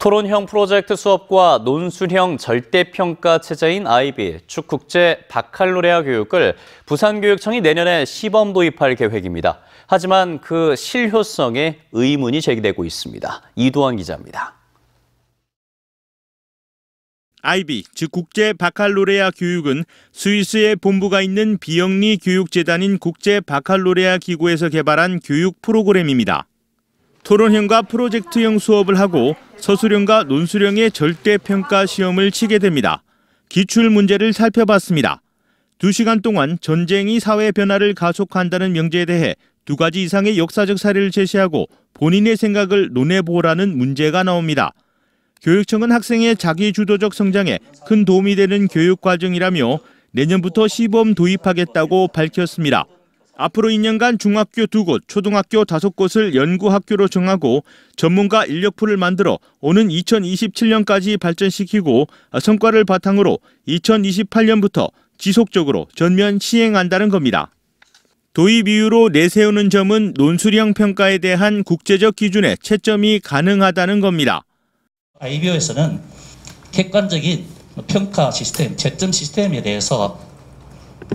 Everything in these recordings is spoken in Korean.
토론형 프로젝트 수업과 논술형 절대평가 체제인 IB, 비 축국제 바칼로레아 교육을 부산교육청이 내년에 시범 도입할 계획입니다. 하지만 그 실효성에 의문이 제기되고 있습니다. 이도환 기자입니다. IB, 즉 국제 바칼로레아 교육은 스위스의 본부가 있는 비영리 교육재단인 국제 바칼로레아 기구에서 개발한 교육 프로그램입니다. 토론형과 프로젝트형 수업을 하고 서술형과 논술형의 절대평가 시험을 치게 됩니다. 기출 문제를 살펴봤습니다. 2시간 동안 전쟁이 사회 변화를 가속한다는 명제에 대해 두 가지 이상의 역사적 사례를 제시하고 본인의 생각을 논해보라는 문제가 나옵니다. 교육청은 학생의 자기주도적 성장에 큰 도움이 되는 교육 과정이라며 내년부터 시범 도입하겠다고 밝혔습니다. 앞으로 2년간 중학교 2곳, 초등학교 5곳을 연구학교로 정하고 전문가 인력풀을 만들어 오는 2027년까지 발전시키고 성과를 바탕으로 2028년부터 지속적으로 전면 시행한다는 겁니다. 도입 이후로 내세우는 점은 논술형 평가에 대한 국제적 기준의 채점이 가능하다는 겁니다. IBO에서는 아, 객관적인 평가 시스템, 채점 시스템에 대해서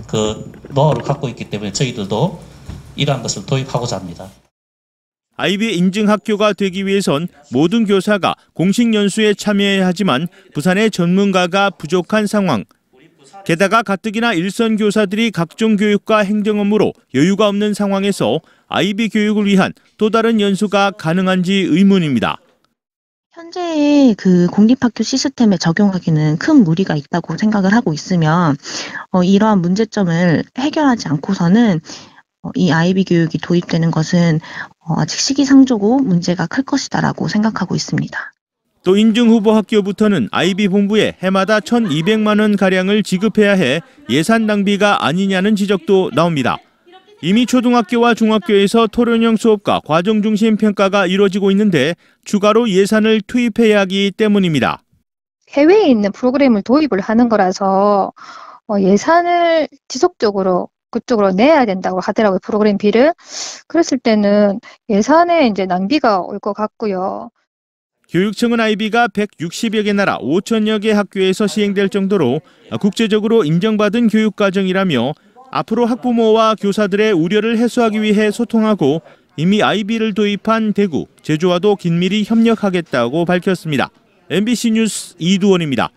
그 노하우를 갖고 있기 때문에 저희들도 이러한 것을 도입하고자 합니다. 아이 인증 학교가 되기 위해선 모든 교사가 공식 연수에 참여해야 하지만 부산의 전문가가 부족한 상황. 게다가 가뜩이나 일선 교사들이 각종 교육과 행정 업무로 여유가 없는 상황에서 아이 교육을 위한 또 다른 연수가 가능한지 의문입니다. 현재의 그 공립학교 시스템에 적용하기는 큰 무리가 있다고 생각을 하고 있으면 어, 이러한 문제점을 해결하지 않고서는 어, 이 아이비 교육이 도입되는 것은 어, 아직 시기상조고 문제가 클 것이다라고 생각하고 있습니다. 또 인증 후보 학교부터는 아이비 본부에 해마다 1,200만 원 가량을 지급해야 해 예산 낭비가 아니냐는 지적도 나옵니다. 이미 초등학교와 중학교에서 토론형 수업과 과정 중심 평가가 이루어지고 있는데 추가로 예산을 투입해야 하기 때문입니다. 해외에 있는 프로그램을 도입을 하는 거라서 어, 예산을 지속적으로 그쪽으로 내야 된다고 하더라고요. 프로그램비를. 그랬을 때는 예산에 이제 낭비가 올 것 같고요. 교육청은 아이비가 160여 개 나라 5천여 개 학교에서 시행될 정도로 국제적으로 인정받은 교육과정이라며 앞으로 학부모와 교사들의 우려를 해소하기 위해 소통하고 이미 아이비를 도입한 대구, 제주와도 긴밀히 협력하겠다고 밝혔습니다. MBC 뉴스 이두원입니다.